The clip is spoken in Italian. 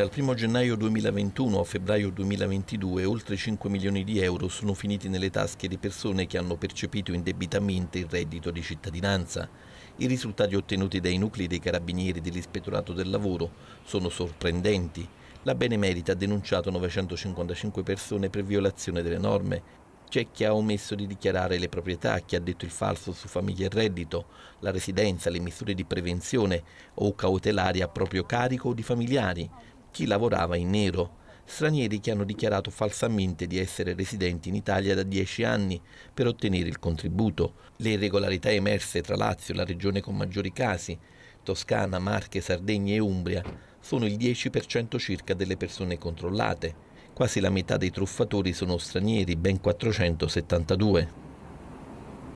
Dal 1 gennaio 2021 a febbraio 2022 oltre 5 milioni di euro sono finiti nelle tasche di persone che hanno percepito indebitamente il reddito di cittadinanza. I risultati ottenuti dai nuclei dei carabinieri dell'Ispettorato del Lavoro sono sorprendenti. La Benemerita ha denunciato 955 persone per violazione delle norme, c'è chi ha omesso di dichiarare le proprietà, chi ha detto il falso su famiglia e reddito, la residenza, le misure di prevenzione o cautelari a proprio carico o di familiari, chi lavorava in nero, stranieri che hanno dichiarato falsamente di essere residenti in Italia da dieci anni per ottenere il contributo. Le irregolarità emerse tra Lazio, la regione con maggiori casi, Toscana, Marche, Sardegna e Umbria, sono il 10% circa delle persone controllate. Quasi la metà dei truffatori sono stranieri, ben 472.